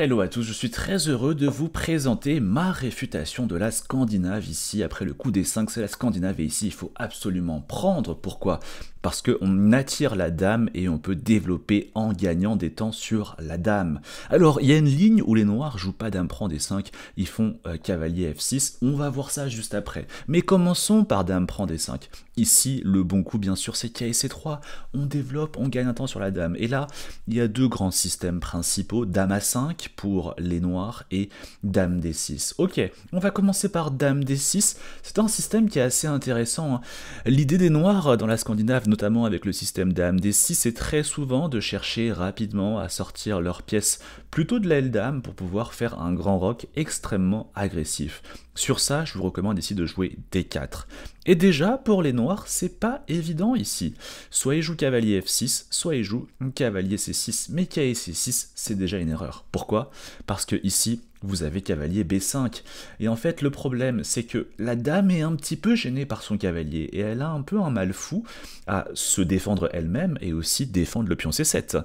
Hello à tous, je suis très heureux de vous présenter ma réfutation de la Scandinave ici. Après le coup des 5, c'est la Scandinave et ici il faut absolument prendre. Pourquoi parce qu'on attire la dame et on peut développer en gagnant des temps sur la dame. Alors, il y a une ligne où les noirs jouent pas dame prend des 5, ils font euh, cavalier f6, on va voir ça juste après. Mais commençons par dame prend des 5. Ici, le bon coup, bien sûr, c'est c 3 On développe, on gagne un temps sur la dame. Et là, il y a deux grands systèmes principaux, dame à 5 pour les noirs et dame des 6 Ok, on va commencer par dame des 6 C'est un système qui est assez intéressant. Hein. L'idée des noirs dans la Scandinave, notamment avec le système d 6 c'est très souvent de chercher rapidement à sortir leurs pièces plutôt de l'aile d'âme pour pouvoir faire un grand rock extrêmement agressif. Sur ça, je vous recommande ici de jouer D4. Et déjà, pour les noirs, c'est pas évident ici. Soit ils jouent cavalier F6, soit ils jouent cavalier C6, mais c 6 c'est déjà une erreur. Pourquoi Parce que ici, vous avez cavalier b5. Et en fait, le problème, c'est que la dame est un petit peu gênée par son cavalier, et elle a un peu un mal fou à se défendre elle-même et aussi défendre le pion c7,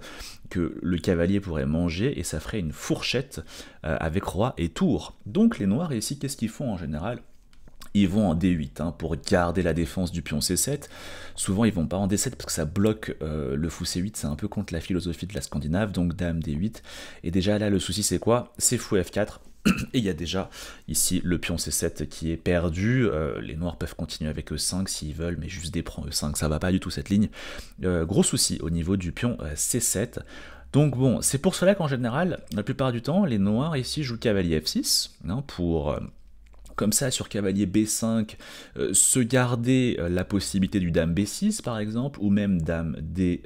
que le cavalier pourrait manger et ça ferait une fourchette euh, avec roi et tour. Donc les noirs ici, qu'est-ce qu'ils font en général ils vont en D8 hein, pour garder la défense du pion C7. Souvent, ils vont pas en D7 parce que ça bloque euh, le fou C8. C'est un peu contre la philosophie de la Scandinave, donc dame D8. Et déjà là, le souci, c'est quoi C'est fou F4. Et il y a déjà ici le pion C7 qui est perdu. Euh, les noirs peuvent continuer avec E5 s'ils veulent, mais juste des prend E5, ça va pas du tout cette ligne. Euh, gros souci au niveau du pion C7. Donc bon, c'est pour cela qu'en général, la plupart du temps, les noirs ici jouent cavalier F6 hein, pour comme ça sur cavalier B5, euh, se garder euh, la possibilité du dame B6 par exemple, ou même dame D,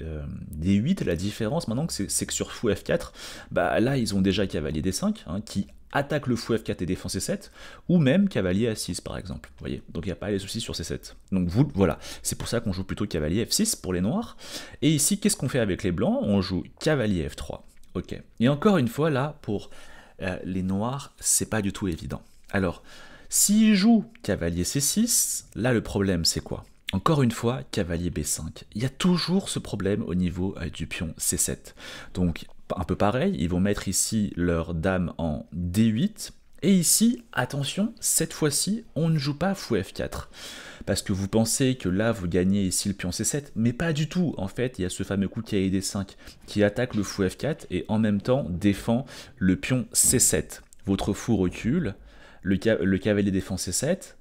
8 euh, La différence maintenant, c'est que sur fou F4, bah, là ils ont déjà cavalier D5 hein, qui attaque le fou F4 et défend C7, ou même cavalier A6 par exemple. Vous voyez, donc il n'y a pas les soucis sur C7. Donc vous, voilà, c'est pour ça qu'on joue plutôt cavalier F6 pour les noirs. Et ici, qu'est-ce qu'on fait avec les blancs On joue cavalier F3. Ok. Et encore une fois, là, pour les noirs, c'est pas du tout évident. Alors, s'il joue cavalier c6, là le problème c'est quoi encore une fois, cavalier b5. Il y a toujours ce problème au niveau euh, du pion c7. Donc, un peu pareil, ils vont mettre ici leur dame en d8. Et ici, attention, cette fois-ci, on ne joue pas fou f4. Parce que vous pensez que là, vous gagnez ici le pion c7, mais pas du tout. En fait, il y a ce fameux coup qui a d5 qui attaque le fou f4 et en même temps défend le pion c7. Votre fou recule, le, cavalier défend C7,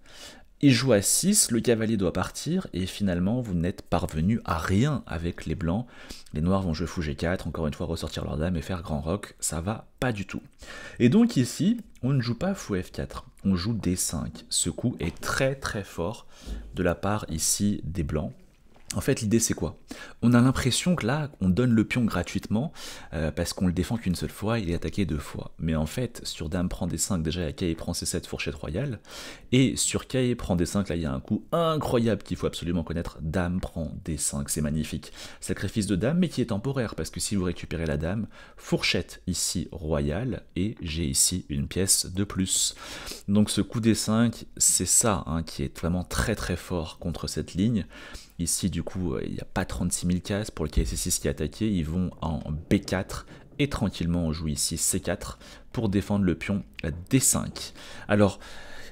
il joue à 6, le cavalier doit partir, et finalement, vous n'êtes parvenu à rien avec les blancs. Les noirs vont jouer fou G4, encore une fois ressortir leur dame et faire grand rock, ça va pas du tout. Et donc ici, on ne joue pas fou F4, on joue D5. Ce coup est très très fort de la part ici des blancs. En fait, l'idée, c'est quoi On a l'impression que là, on donne le pion gratuitement euh, parce qu'on le défend qu'une seule fois, il est attaqué deux fois. Mais en fait, sur Dame prend des 5, déjà, Kaye prend ses 7 fourchettes royales. Et sur Kaye prend des 5, là, il y a un coup incroyable qu'il faut absolument connaître. Dame prend des 5, c'est magnifique. Sacrifice de Dame, mais qui est temporaire parce que si vous récupérez la Dame, fourchette ici royale et j'ai ici une pièce de plus. Donc ce coup d 5, c'est ça hein, qui est vraiment très très fort contre cette ligne. Ici, du coup, euh, il n'y a pas 36 000 cases pour le KC6 qui est attaqué. Ils vont en B4 et tranquillement, on joue ici C4 pour défendre le pion D5. Alors,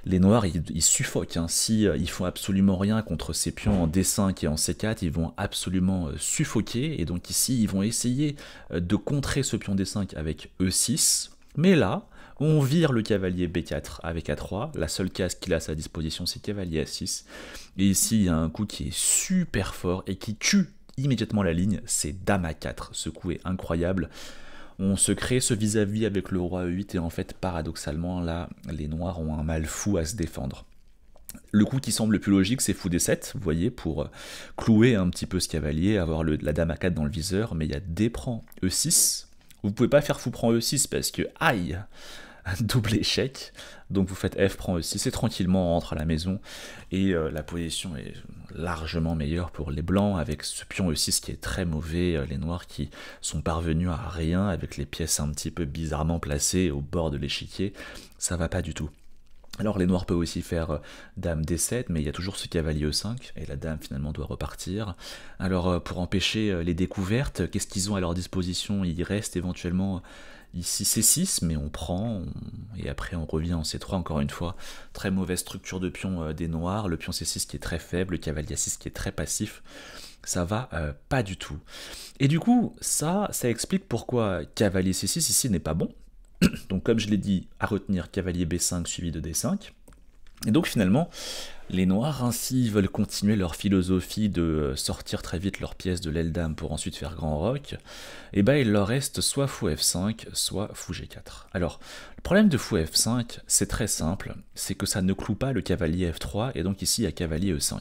les noirs, ils, suffoquent. s'ils hein. Si euh, font absolument rien contre ces pions en D5 et en C4, ils vont absolument euh, suffoquer. Et donc ici, ils vont essayer de contrer ce pion D5 avec E6. Mais là, on vire le cavalier B4 avec A3. La seule case qu'il a à sa disposition, c'est cavalier A6. Et ici, il y a un coup qui est super fort et qui tue immédiatement la ligne, c'est Dame A4. Ce coup est incroyable. On se crée ce vis-à-vis avec le roi E8 et en fait, paradoxalement, là, les noirs ont un mal fou à se défendre. Le coup qui semble le plus logique, c'est fou D7, vous voyez, pour euh, clouer un petit peu ce cavalier, avoir la dame A4 dans le viseur, mais il y a D prend E6. Vous pouvez pas faire fou prend E6 parce que, aïe, double échec. Donc vous faites F prend E6 et tranquillement on rentre à la maison. Et euh, la position est largement meilleure pour les blancs avec ce pion E6 qui est très mauvais, euh, les noirs qui sont parvenus à rien avec les pièces un petit peu bizarrement placées au bord de l'échiquier. Ça va pas du tout. Alors les noirs peuvent aussi faire euh, dame d7, mais il y a toujours ce cavalier e5, et la dame finalement doit repartir. Alors pour empêcher les découvertes, qu'est-ce qu'ils ont à leur disposition Il reste éventuellement Ici C6, mais on prend, et après on revient en C3 encore une fois. Très mauvaise structure de pion euh, des noirs, le pion C6 qui est très faible, le cavalier A6 qui est très passif. Ça va euh, pas du tout. Et du coup, ça, ça explique pourquoi cavalier C6 ici n'est pas bon. Donc comme je l'ai dit, à retenir cavalier B5 suivi de D5. Et donc finalement, les Noirs, ainsi, veulent continuer leur philosophie de euh, sortir très vite leur pièce de l'Eldam pour ensuite faire grand rock, et eh ben il leur reste soit fou F5, soit fou G4. Alors, le problème de fou F5, c'est très simple, c'est que ça ne cloue pas le cavalier F3, et donc ici il y a cavalier E5.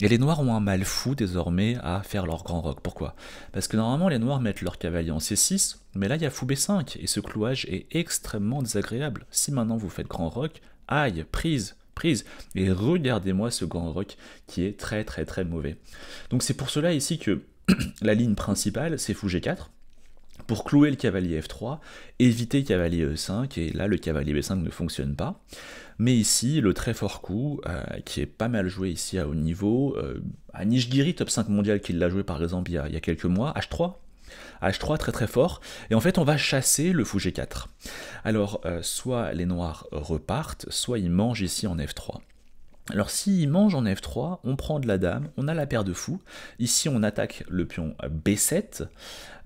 Et les Noirs ont un mal fou désormais à faire leur grand roc. Pourquoi Parce que normalement les Noirs mettent leur cavalier en C6, mais là il y a fou B5, et ce clouage est extrêmement désagréable. Si maintenant vous faites grand roc aïe, prise, prise. Et regardez-moi ce grand rock qui est très très très mauvais. Donc c'est pour cela ici que la ligne principale, c'est fou g4 pour clouer le cavalier F3, éviter cavalier E5, et là le cavalier B5 ne fonctionne pas. Mais ici, le très fort coup, euh, qui est pas mal joué ici à haut niveau, à euh, Nishgiri, top 5 mondial, qui l'a joué par exemple il y, il y a quelques mois, H3, H3 très très fort, et en fait on va chasser le fou G4. Alors euh, soit les noirs repartent, soit ils mangent ici en F3. Alors s'ils mangent en F3, on prend de la dame, on a la paire de fous. Ici on attaque le pion B7,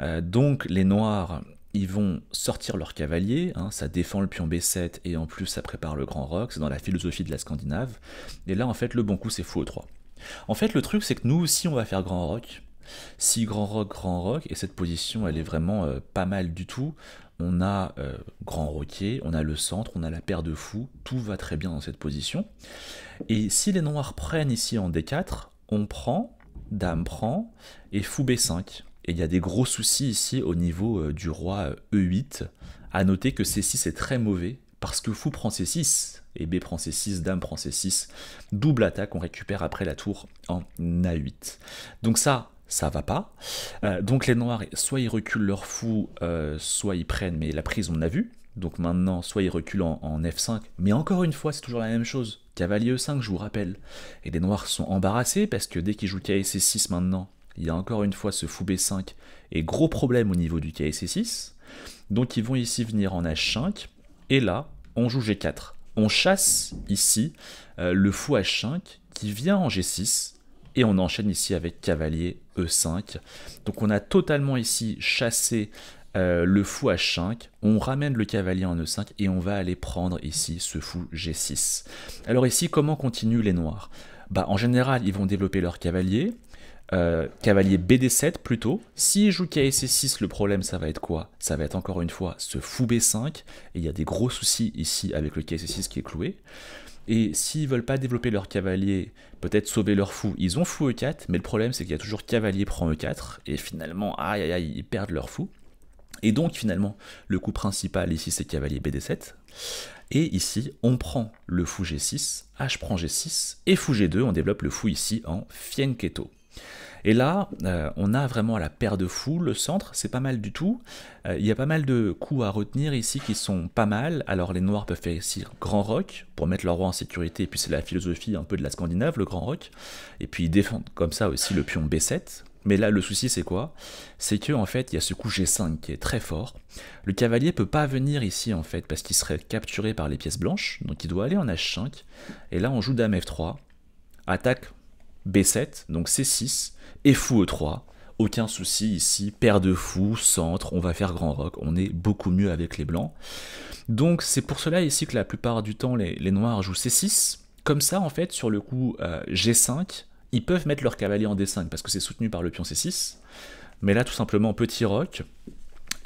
euh, donc les noirs ils vont sortir leur cavalier, hein, ça défend le pion B7 et en plus ça prépare le grand roc, c'est dans la philosophie de la Scandinave. Et là en fait le bon coup c'est fou 3 En fait le truc c'est que nous aussi on va faire grand roc, si grand rock, grand rock, et cette position elle est vraiment euh, pas mal du tout. On a euh, grand roquet, on a le centre, on a la paire de fous, tout va très bien dans cette position. Et si les noirs prennent ici en D4, on prend, dame prend, et fou B5. Et il y a des gros soucis ici au niveau euh, du roi E8. E à noter que C6 est très mauvais, parce que fou prend C6, et B prend C6, dame prend C6, double attaque, on récupère après la tour en A8. Donc ça, ça va pas. Euh, donc les noirs, soit ils reculent leur fou, euh, soit ils prennent, mais la prise on a vu. Donc maintenant, soit ils reculent en, F5, mais encore une fois, c'est toujours la même chose. Cavalier E5, je vous rappelle. Et les noirs sont embarrassés parce que dès qu'ils jouent KSC6 maintenant, il y a encore une fois ce fou B5 et gros problème au niveau du c 6 Donc ils vont ici venir en H5 et là, on joue G4. On chasse ici euh, le fou H5 qui vient en G6 et on enchaîne ici avec cavalier E5. Donc on a totalement ici chassé euh, le fou H5, on ramène le cavalier en E5 et on va aller prendre ici ce fou G6. Alors ici, comment continuent les noirs bah, En général, ils vont développer leur cavalier, euh, cavalier BD7 plutôt. S'ils jouent KSC6, le problème, ça va être quoi Ça va être encore une fois ce fou B5, et il y a des gros soucis ici avec le KSC6 qui est cloué. Et s'ils veulent pas développer leur cavalier, peut-être sauver leur fou, ils ont fou E4, mais le problème c'est qu'il y a toujours cavalier prend E4, et finalement, aïe aïe aïe, ils perdent leur fou. Et donc finalement, le coup principal ici c'est cavalier BD7. Et ici, on prend le fou G6, H prend G6, et fou G2, on développe le fou ici en fienketo. Et là, euh, on a vraiment la paire de fous, le centre, c'est pas mal du tout. Euh, il y a pas mal de coups à retenir ici qui sont pas mal. Alors les noirs peuvent faire ici grand roc pour mettre leur roi en sécurité, et puis c'est la philosophie un peu de la Scandinave, le grand roc. Et puis ils défendent comme ça aussi le pion B7. Mais là, le souci, c'est quoi C'est que en fait, il y a ce coup G5 qui est très fort. Le cavalier peut pas venir ici, en fait, parce qu'il serait capturé par les pièces blanches, donc il doit aller en H5. Et là, on joue Dame F3, attaque B7, donc C6, et fou E3. Aucun souci ici, paire de fous, centre, on va faire grand rock, on est beaucoup mieux avec les blancs. Donc c'est pour cela ici que la plupart du temps les, noirs jouent C6. Comme ça, en fait, sur le coup euh, G5, ils peuvent mettre leur cavalier en D5 parce que c'est soutenu par le pion C6. Mais là, tout simplement, petit roc.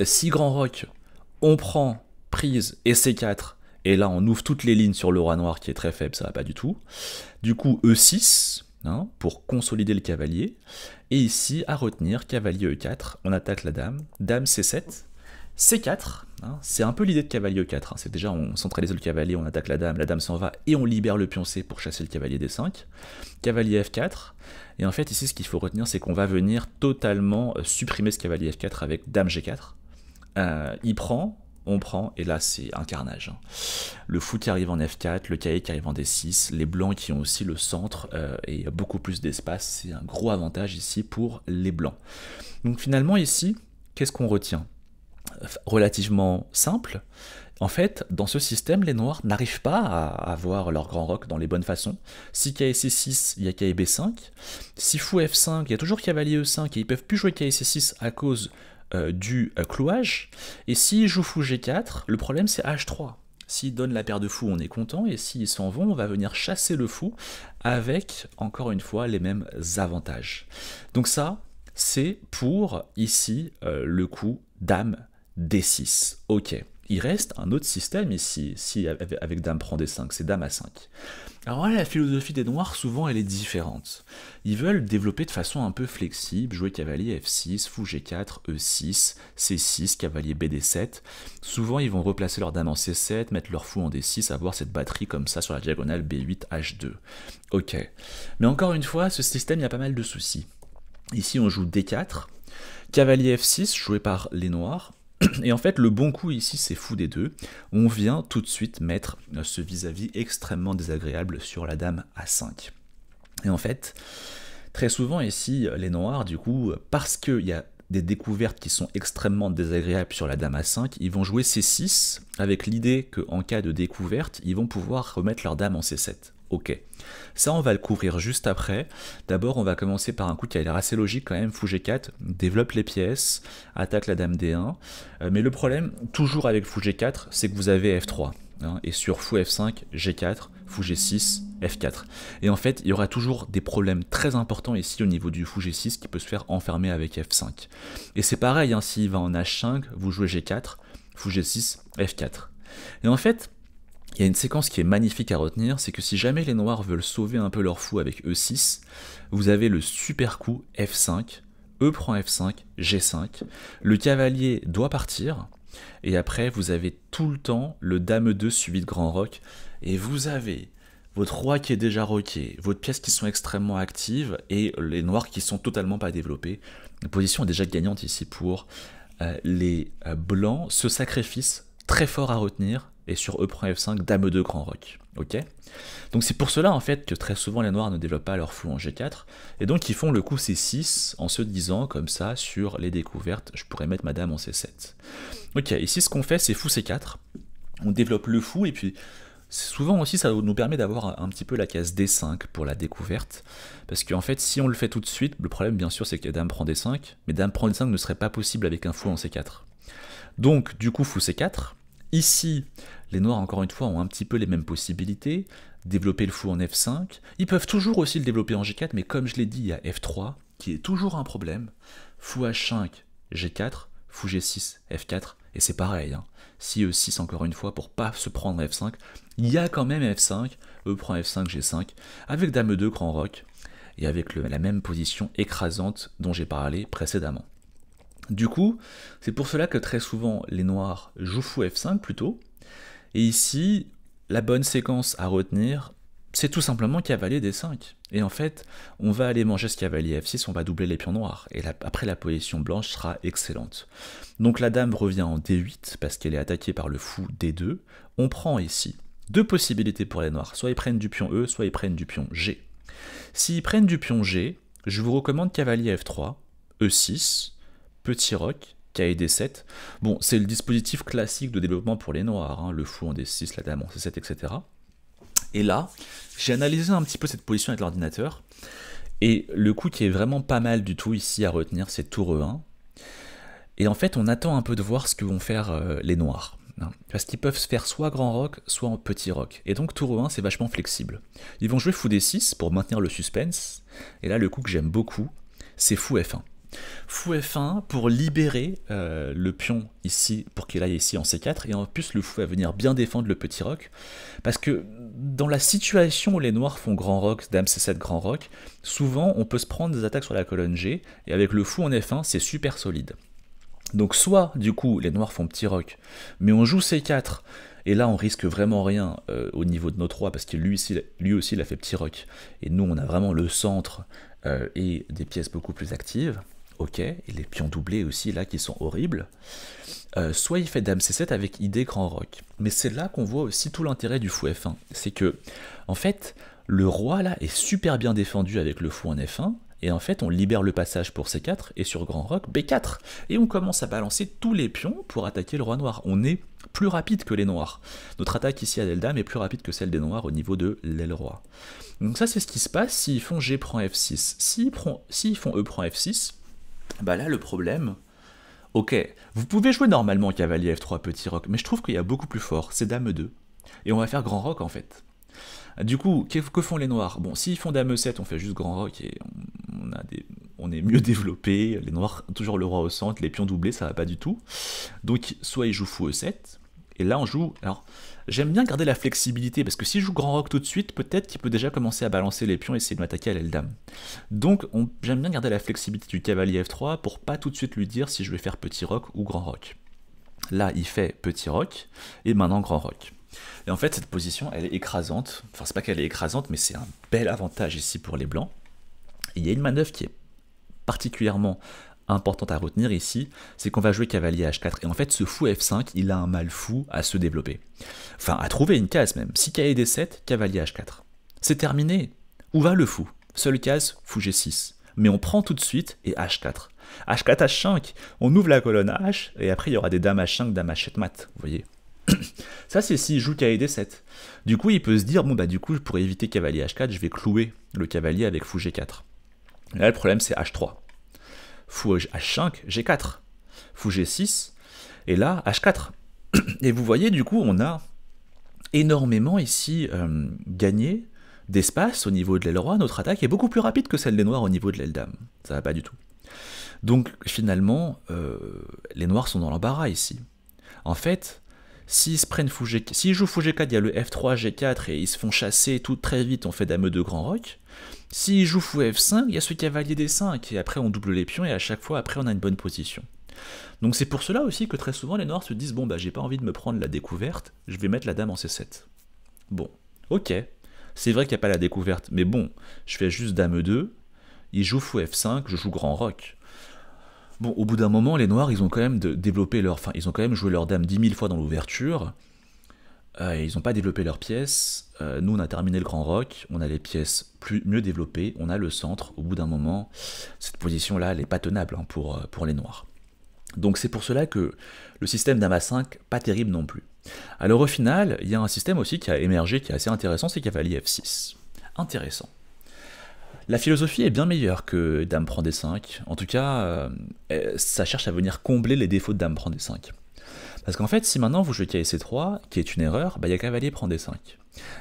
Si grand roc, on prend prise et C4. Et là, on ouvre toutes les lignes sur le roi noir qui est très faible, ça va pas du tout. Du coup, E6, Hein, pour consolider le cavalier. Et ici, à retenir, cavalier E4, on attaque la dame, dame C7, C4, hein, c'est un peu l'idée de cavalier E4, hein. c'est déjà on centralise le cavalier, on attaque la dame, la dame s'en va et on libère le pion C pour chasser le cavalier D5, cavalier F4, et en fait ici ce qu'il faut retenir c'est qu'on va venir totalement euh, supprimer ce cavalier F4 avec dame G4, euh, il prend, on prend, et là c'est un carnage. Hein. Le fou qui arrive en F4, le cahier qui arrive en D6, les blancs qui ont aussi le centre euh, et beaucoup plus d'espace, c'est un gros avantage ici pour les blancs. Donc finalement ici, qu'est-ce qu'on retient Relativement simple, en fait, dans ce système, les noirs n'arrivent pas à avoir leur grand roc dans les bonnes façons. Si kc 6 il y a KB5. Si fou F5, il y a toujours cavalier E5 et ils peuvent plus jouer kc 6 à cause euh, du euh, clouage. Et s'il joue fou G4, le problème c'est H3. S'il donne la paire de fous, on est content, et s'ils s'en vont, on va venir chasser le fou avec, encore une fois, les mêmes avantages. Donc ça, c'est pour, ici, euh, le coup dame D6. Ok. Il reste un autre système ici, si avec dame prend D5, c'est dame à 5 alors là, la philosophie des Noirs, souvent, elle est différente. Ils veulent développer de façon un peu flexible, jouer cavalier F6, fou G4, E6, C6, cavalier BD7. Souvent, ils vont replacer leur dame en C7, mettre leur fou en D6, avoir cette batterie comme ça sur la diagonale B8, H2. Ok. Mais encore une fois, ce système, il y a pas mal de soucis. Ici, on joue D4, cavalier F6, joué par les Noirs, Et en fait, le bon coup ici, c'est fou des deux. On vient tout de suite mettre ce vis-à-vis extrêmement désagréable sur la dame A5. Et en fait, très souvent ici, les noirs, du coup, parce qu'il y a des découvertes qui sont extrêmement désagréables sur la dame A5, ils vont jouer C6 avec l'idée qu'en cas de découverte, ils vont pouvoir remettre leur dame en C7. OK. Ça, on va le couvrir juste après. D'abord, on va commencer par un coup qui a l'air assez logique quand même. Fou G4 développe les pièces, attaque la dame D1. Euh, mais le problème, toujours avec Fou G4, c'est que vous avez F3. Hein. et sur Fou F5, G4, Fou G6, F4. Et en fait, il y aura toujours des problèmes très importants ici au niveau du Fou G6 qui peut se faire enfermer avec F5. Et c'est pareil, hein, s'il va en H5, vous jouez G4, Fou G6, F4. Et en fait, il y a une séquence qui est magnifique à retenir, c'est que si jamais les noirs veulent sauver un peu leur fou avec E6, vous avez le super coup F5, E prend F5, G5, le cavalier doit partir, et après vous avez tout le temps le dame 2 suivi de grand roc, et vous avez votre roi qui est déjà roqué, votre pièce qui sont extrêmement actives, et les noirs qui sont totalement pas développés. La position est déjà gagnante ici pour euh, les euh, blancs. Ce sacrifice, très fort à retenir, et sur E.F5 Dame 2 Grand Roc. Ok Donc c'est pour cela en fait que très souvent les noirs ne développent pas leur fou en G4 et donc ils font le coup C6 en se disant comme ça sur les découvertes je pourrais mettre ma dame en C7. Ok, ici ce qu'on fait c'est fou C4, on développe le fou et puis souvent aussi ça nous permet d'avoir un petit peu la case D5 pour la découverte parce qu'en fait si on le fait tout de suite le problème bien sûr c'est que dame prend D5 mais dame prend D5 ne serait pas possible avec un fou en C4. Donc du coup fou C4 Ici, les noirs, encore une fois, ont un petit peu les mêmes possibilités. Développer le fou en F5. Ils peuvent toujours aussi le développer en G4, mais comme je l'ai dit, il y a F3, qui est toujours un problème. Fou H5, G4, fou G6, F4, et c'est pareil. Hein. Si E6, encore une fois, pour pas se prendre F5, il y a quand même F5, E prend F5, G5, avec Dame 2, Grand rock et avec la même position écrasante dont j'ai parlé précédemment. Du coup, c'est pour cela que très souvent les noirs jouent fou F5 plutôt. Et ici, la bonne séquence à retenir, c'est tout simplement cavalier D5. Et en fait, on va aller manger ce cavalier F6, on va doubler les pions noirs. Et après, la position blanche sera excellente. Donc la dame revient en D8 parce qu'elle est attaquée par le fou D2. On prend ici deux possibilités pour les noirs. Soit ils prennent du pion E, soit ils prennent du pion G. S'ils prennent du pion G, je vous recommande cavalier F3, E6, Petit Rock, KD7. Bon, c'est le dispositif classique de développement pour les noirs, hein, le fou en D6, la dame en C7, etc. Et là, j'ai analysé un petit peu cette position avec l'ordinateur. Et le coup qui est vraiment pas mal du tout ici à retenir, c'est tour E1. Et en fait, on attend un peu de voir ce que vont faire euh, les noirs. Hein. parce qu'ils peuvent se faire soit grand rock, soit en petit rock. Et donc tour E1, c'est vachement flexible. Ils vont jouer fou D6 pour maintenir le suspense. Et là, le coup que j'aime beaucoup, c'est fou F1. Fou F1 pour libérer euh, le pion ici, pour qu'il aille ici en C4, et en plus le fou va venir bien défendre le petit roc, parce que dans la situation où les noirs font grand roc, dame C7, grand roc, souvent on peut se prendre des attaques sur la colonne G, et avec le fou en F1 c'est super solide. Donc soit du coup les noirs font petit roc, mais on joue C4, et là on risque vraiment rien euh, au niveau de nos roi parce que lui, aussi il a fait petit roc, et nous on a vraiment le centre euh, et des pièces beaucoup plus actives ok, et les pions doublés aussi là qui sont horribles. Euh, soit il fait dame c7 avec idée grand roc. Mais c'est là qu'on voit aussi tout l'intérêt du fou f1. C'est que, en fait, le roi là est super bien défendu avec le fou en f1. Et en fait, on libère le passage pour c4 et sur grand roc b4. Et on commence à balancer tous les pions pour attaquer le roi noir. On est plus rapide que les noirs. Notre attaque ici à l'aile est plus rapide que celle des noirs au niveau de l'aile roi. Donc ça, c'est ce qui se passe s'ils font g prend f6. S'ils font e prend f6, bah là, le problème, ok, vous pouvez jouer normalement cavalier F3, petit roc, mais je trouve qu'il y a beaucoup plus fort, c'est dame 2. Et on va faire grand roc en fait. Du coup, que font les noirs Bon, s'ils font dame 7, on fait juste grand roc et on, a on est mieux développé. Les noirs, toujours le roi au centre, les pions doublés, ça va pas du tout. Donc, soit ils jouent fou E7, et là on joue. Alors, J'aime bien garder la flexibilité, parce que si je joue Grand Rock tout de suite, peut-être qu'il peut déjà commencer à balancer les pions et essayer de m'attaquer à l'aile dame. Donc j'aime bien garder la flexibilité du cavalier F3 pour pas tout de suite lui dire si je vais faire Petit Rock ou Grand Rock. Là, il fait Petit Rock, et maintenant Grand Rock. Et en fait, cette position, elle est écrasante. Enfin, c'est pas qu'elle est écrasante, mais c'est un bel avantage ici pour les blancs. il y a une manœuvre qui est particulièrement important à retenir ici, c'est qu'on va jouer cavalier h4. Et en fait, ce fou f5, il a un mal fou à se développer. Enfin, à trouver une case même. Si cavalier d7, cavalier h4. C'est terminé. Où va le fou Seule case, fou g6. Mais on prend tout de suite et h4. h4, h5, on ouvre la colonne h, et après il y aura des dames h5, dames h7 mat, vous voyez. Ça, c'est s'il joue cavalier d7. Du coup, il peut se dire, bon, bah, du coup, je pourrais éviter cavalier h4, je vais clouer le cavalier avec fou g4. Là, le problème, c'est h3 fou h5, g4, fou g6, et là h4. Et vous voyez, du coup, on a énormément ici euh, gagné d'espace au niveau de l'aile roi. Notre attaque est beaucoup plus rapide que celle des noirs au niveau de l'aile dame. Ça va pas du tout. Donc finalement, euh, les noirs sont dans l'embarras ici. En fait, S'ils prennent jouent fou G4, il y a le F3, G4 et ils se font chasser tout très vite, on fait dame de grand roc. S'ils jouent fou F5, il y a ce cavalier D5 et après on double les pions et à chaque fois après on a une bonne position. Donc c'est pour cela aussi que très souvent les noirs se disent bon bah j'ai pas envie de me prendre la découverte, je vais mettre la dame en C7. Bon, ok, c'est vrai qu'il n'y a pas la découverte, mais bon, je fais juste dame 2, il joue fou F5, je joue grand rock. Bon, au bout d'un moment, les Noirs, ils ont quand même développé leur. Enfin, ils ont quand même joué leur dame dix mille fois dans l'ouverture. Euh, ils n'ont pas développé leurs pièces. Euh, nous, on a terminé le grand rock. On a les pièces plus, mieux développées. On a le centre. Au bout d'un moment, cette position-là, elle n'est pas tenable hein, pour, euh, pour les Noirs. Donc, c'est pour cela que le système d'Ama 5, pas terrible non plus. Alors, au final, il y a un système aussi qui a émergé, qui est assez intéressant, c'est cavalier F6. Intéressant. La philosophie est bien meilleure que Dame prend des 5. En tout cas, euh, euh, ça cherche à venir combler les défauts de Dame prend des 5. Parce qu'en fait, si maintenant vous jouez KSC3, qui est une erreur, bah, il y a Cavalier prend des 5.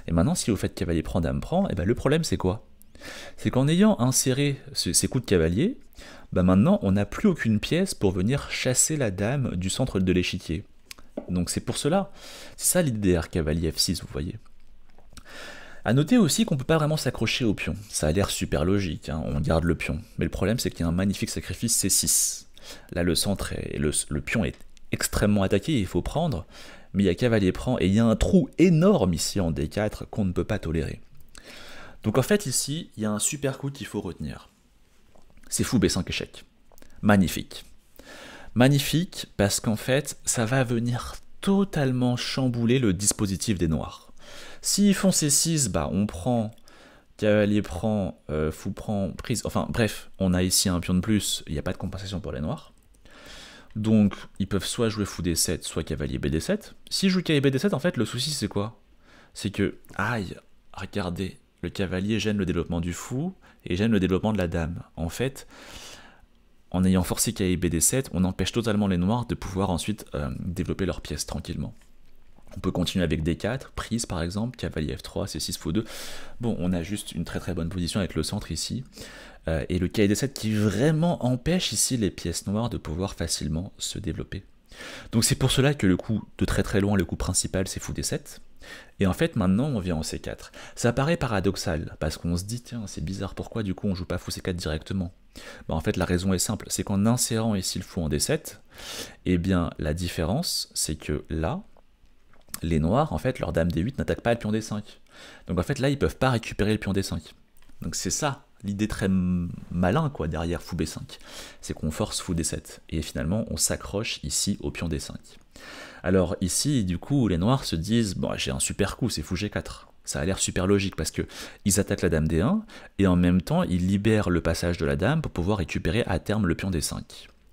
Et maintenant, si vous faites Cavalier prend Dame prend, et bah, le problème c'est quoi C'est qu'en ayant inséré ces coups de Cavalier, bah, maintenant on n'a plus aucune pièce pour venir chasser la Dame du centre de l'échiquier. Donc c'est pour cela, c'est ça l'idée derrière Cavalier F6, vous voyez. A noter aussi qu'on peut pas vraiment s'accrocher au pion. Ça a l'air super logique, hein. on garde le pion. Mais le problème c'est qu'il y a un magnifique sacrifice C6. Là le centre et le, le, pion est extrêmement attaqué, il faut prendre. Mais il y a cavalier prend et il y a un trou énorme ici en D4 qu'on ne peut pas tolérer. Donc en fait ici, il y a un super coup qu'il faut retenir. C'est fou B5 échec. Magnifique. Magnifique parce qu'en fait, ça va venir totalement chambouler le dispositif des noirs. S'ils font C6, bah on prend, cavalier prend, euh, fou prend, prise. Enfin bref, on a ici un pion de plus, il n'y a pas de compensation pour les noirs. Donc ils peuvent soit jouer fou D7, soit cavalier BD7. Si je joue cavalier BD7, en fait, le souci c'est quoi C'est que, aïe, regardez, le cavalier gêne le développement du fou et gêne le développement de la dame. En fait, en ayant forcé cavalier BD7, on empêche totalement les noirs de pouvoir ensuite euh, développer leurs pièces tranquillement. On peut continuer avec D4, prise par exemple, cavalier F3, C6, f 2. Bon, on a juste une très très bonne position avec le centre ici. Euh, et le cahier D7 qui vraiment empêche ici les pièces noires de pouvoir facilement se développer. Donc c'est pour cela que le coup de très très loin, le coup principal, c'est fou D7. Et en fait, maintenant, on vient en C4. Ça paraît paradoxal, parce qu'on se dit, tiens, c'est bizarre, pourquoi du coup on joue pas fou C4 directement bah, En fait, la raison est simple, c'est qu'en insérant ici le fou en D7, eh bien, la différence, c'est que là, les noirs, en fait, leur dame d8 n'attaque pas le pion d5. Donc en fait, là, ils peuvent pas récupérer le pion d5. Donc c'est ça, l'idée très malin, quoi, derrière fou b5. C'est qu'on force fou d7. Et finalement, on s'accroche ici au pion d5. Alors ici, du coup, les noirs se disent, bon, j'ai un super coup, c'est fou g4. Ça a l'air super logique parce que ils attaquent la dame d1 et en même temps ils libèrent le passage de la dame pour pouvoir récupérer à terme le pion d5.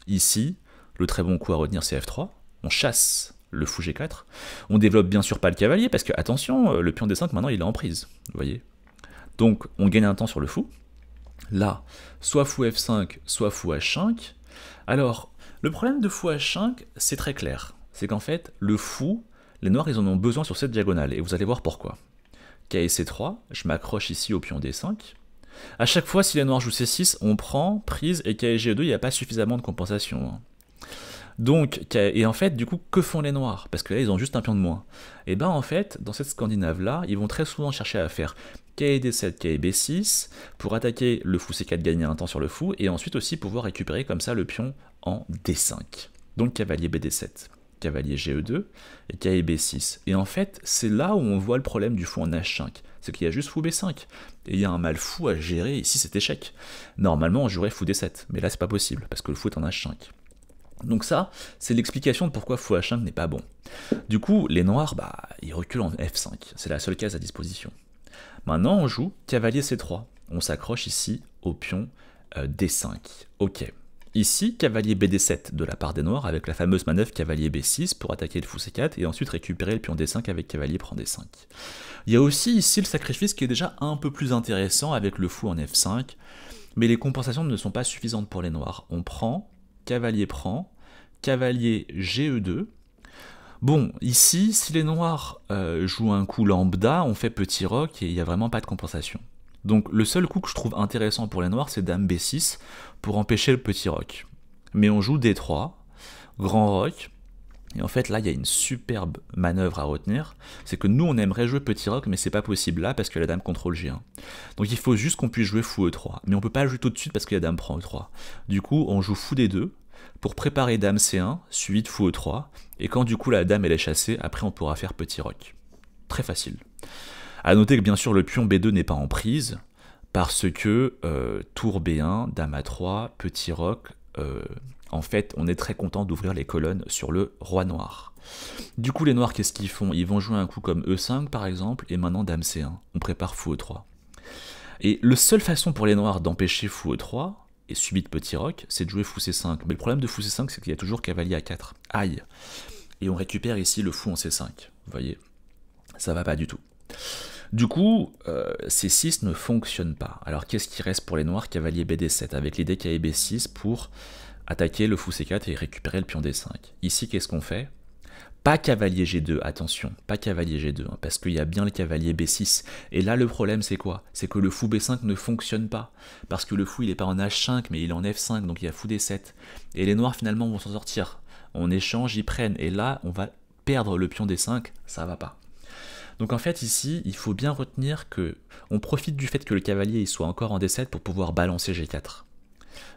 Ici, le très bon coup à retenir c'est f3. On chasse le fou G4. On développe bien sûr pas le cavalier, parce que, attention, euh, le pion D5, maintenant, il est en prise, vous voyez. Donc, on gagne un temps sur le fou. Là, soit fou F5, soit fou H5. Alors, le problème de fou H5, c'est très clair. C'est qu'en fait, le fou, les noirs, ils en ont besoin sur cette diagonale, et vous allez voir pourquoi. c 3 je m'accroche ici au pion D5. À chaque fois, si les noirs jouent C6, on prend, prise, et g 2 il n'y a pas suffisamment de compensation. Hein. Donc, et en fait, du coup, que font les Noirs Parce que là, ils ont juste un pion de moins. Et eh ben en fait, dans cette Scandinave-là, ils vont très souvent chercher à faire KD7, KB6, pour attaquer le fou C4, gagner un temps sur le fou, et ensuite aussi pouvoir récupérer comme ça le pion en D5. Donc cavalier BD7, cavalier GE2 et KB6. Et en fait, c'est là où on voit le problème du fou en H5. C'est qu'il y a juste fou B5. Et il y a un mal fou à gérer ici cet échec. Normalement, on jouerait fou D7, mais là, c'est pas possible, parce que le fou est en H5. Donc ça, c'est l'explication de pourquoi fou h5 n'est pas bon. Du coup, les noirs, bah, ils reculent en f5, c'est la seule case à disposition. Maintenant, on joue cavalier c3. On s'accroche ici au pion euh, d5. Ok. Ici, cavalier bd7 de la part des noirs avec la fameuse manœuvre cavalier b6 pour attaquer le fou c4 et ensuite récupérer le pion d5 avec cavalier prend d5. Il y a aussi ici le sacrifice qui est déjà un peu plus intéressant avec le fou en f5, mais les compensations ne sont pas suffisantes pour les noirs. On prend cavalier prend, cavalier GE2. Bon, ici, si les noirs euh, jouent un coup lambda, on fait petit roc et il n'y a vraiment pas de compensation. Donc le seul coup que je trouve intéressant pour les noirs, c'est dame B6 pour empêcher le petit roc. Mais on joue D3, grand roc, et en fait, là, il y a une superbe manœuvre à retenir. C'est que nous, on aimerait jouer petit rock mais c'est pas possible là parce que la dame contrôle G1. Donc il faut juste qu'on puisse jouer fou E3. Mais on peut pas jouer tout de suite parce que la dame prend E3. Du coup, on joue fou D2 pour préparer dame C1, suivi de fou E3. Et quand du coup la dame elle est chassée, après on pourra faire petit rock. Très facile. À noter que bien sûr, le pion B2 n'est pas en prise parce que euh, tour B1, dame A3, petit rock, Euh, en fait, on est très content d'ouvrir les colonnes sur le roi noir. Du coup, les noirs, qu'est-ce qu'ils font Ils vont jouer un coup comme E5 par exemple, et maintenant Dame C1. On prépare fou E3. Et la seule façon pour les noirs d'empêcher fou E3 et subit petit roc, c'est de jouer fou C5. Mais le problème de fou C5, c'est qu'il y a toujours cavalier A4. Aïe Et on récupère ici le fou en C5. Vous voyez Ça va pas du tout. Du coup, euh, c 6 ne fonctionne pas. Alors qu'est-ce qui reste pour les noirs Cavalier BD7 avec l'idée qu'il y B6 pour attaquer le fou c4 et récupérer le pion d5. Ici, qu'est-ce qu'on fait Pas cavalier g2, attention, pas cavalier g2, hein, parce qu'il y a bien le cavalier b6. Et là, le problème, c'est quoi C'est que le fou b5 ne fonctionne pas, parce que le fou, il n'est pas en h5, mais il est en f5, donc il y a fou d7. Et les noirs, finalement, vont s'en sortir. On échange, ils prennent, et là, on va perdre le pion d5, ça va pas. Donc en fait ici, il faut bien retenir que on profite du fait que le cavalier il soit encore en d7 pour pouvoir balancer g4.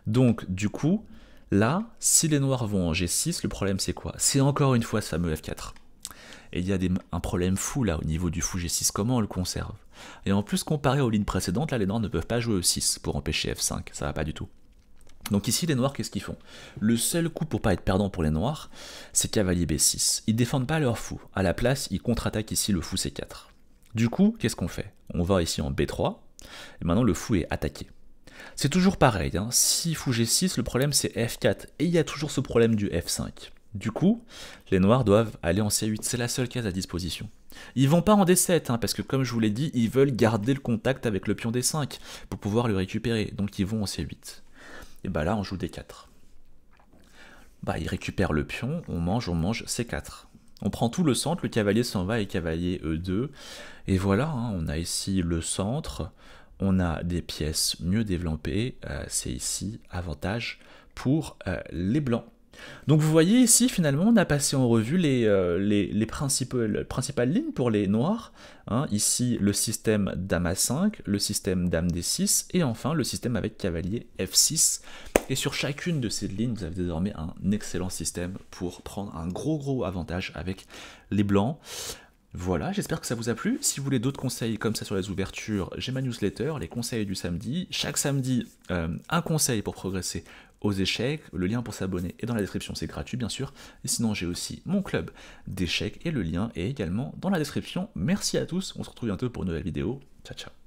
Donc du coup, Là, si les noirs vont en G6, le problème c'est quoi C'est encore une fois ce fameux F4. Et il y a un problème fou là au niveau du fou G6, comment on le conserve Et en plus, comparé aux lignes précédentes, là les noirs ne peuvent pas jouer e 6 pour empêcher F5, ça va pas du tout. Donc ici, les noirs, qu'est-ce qu'ils font Le seul coup pour pas être perdant pour les noirs, c'est cavalier B6. Ils défendent pas leur fou. À la place, ils contre-attaquent ici le fou C4. Du coup, qu'est-ce qu'on fait On va ici en B3, et maintenant le fou est attaqué. C'est toujours pareil, hein. si fou g6, le problème c'est f4, et il y a toujours ce problème du f5. Du coup, les noirs doivent aller en c8, c'est la seule case à disposition. Ils vont pas en d7, hein, parce que comme je vous l'ai dit, ils veulent garder le contact avec le pion d5 pour pouvoir le récupérer, donc ils vont en c8. Et bah là, on joue d4. Bah, ils récupèrent le pion, on mange, on mange c4. On prend tout le centre, le cavalier s'en va et cavalier e2. Euh, et voilà, hein, on a ici le centre, on a des pièces mieux développées, euh, c'est ici avantage pour euh, les blancs. Donc vous voyez ici finalement on a passé en revue les, euh, les, principales, lignes pour les noirs, hein. ici le système dame A5, le système dame D6 et enfin le système avec cavalier F6 et sur chacune de ces lignes vous avez désormais un excellent système pour prendre un gros gros avantage avec les blancs. Voilà, j'espère que ça vous a plu. Si vous voulez d'autres conseils comme ça sur les ouvertures, j'ai ma newsletter, les conseils du samedi. Chaque samedi, euh, un conseil pour progresser aux échecs. Le lien pour s'abonner est dans la description, c'est gratuit bien sûr. Et sinon, j'ai aussi mon club d'échecs et le lien est également dans la description. Merci à tous, on se retrouve bientôt pour une nouvelle vidéo. Ciao ciao